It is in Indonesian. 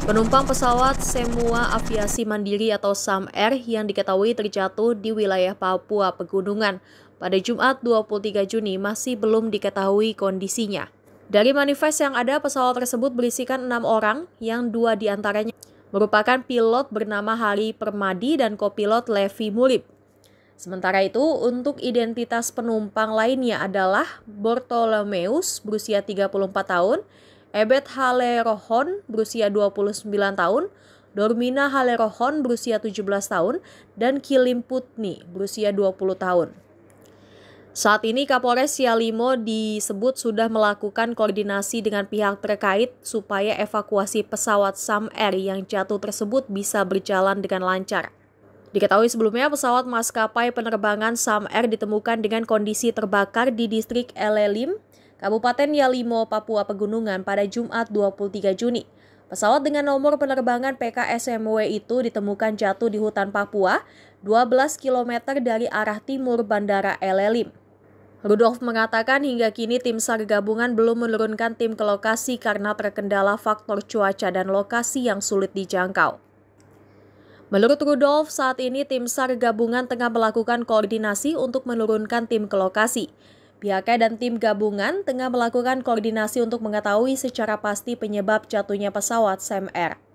Penumpang pesawat Semua Aviasi Mandiri atau SAM Air yang diketahui terjatuh di wilayah Papua Pegunungan pada Jumat 23 Juni masih belum diketahui kondisinya. Dari manifest yang ada, pesawat tersebut berisikan enam orang, yang dua diantaranya merupakan pilot bernama Hari Permadi dan kopilot Levi Murib. Sementara itu, untuk identitas penumpang lainnya adalah Bortolomeus berusia 34 tahun, Ebet Halerohon berusia 29 tahun, Dormina Halerohon berusia 17 tahun, dan Kilim Putni berusia 20 tahun. Saat ini Kapolres Sialimo disebut sudah melakukan koordinasi dengan pihak terkait supaya evakuasi pesawat SAM Air yang jatuh tersebut bisa berjalan dengan lancar. Diketahui sebelumnya pesawat maskapai penerbangan SAM Air ditemukan dengan kondisi terbakar di distrik Elelim, Kabupaten Yalimo, Papua Pegunungan pada Jumat 23 Juni. Pesawat dengan nomor penerbangan PKSMW itu ditemukan jatuh di hutan Papua, 12 km dari arah timur Bandara Elelim. Rudolf mengatakan hingga kini tim SAR gabungan belum menurunkan tim ke lokasi karena terkendala faktor cuaca dan lokasi yang sulit dijangkau. Menurut Rudolf, saat ini tim SAR gabungan tengah melakukan koordinasi untuk menurunkan tim ke lokasi. Pihaknya dan tim gabungan tengah melakukan koordinasi untuk mengetahui secara pasti penyebab jatuhnya pesawat SMR.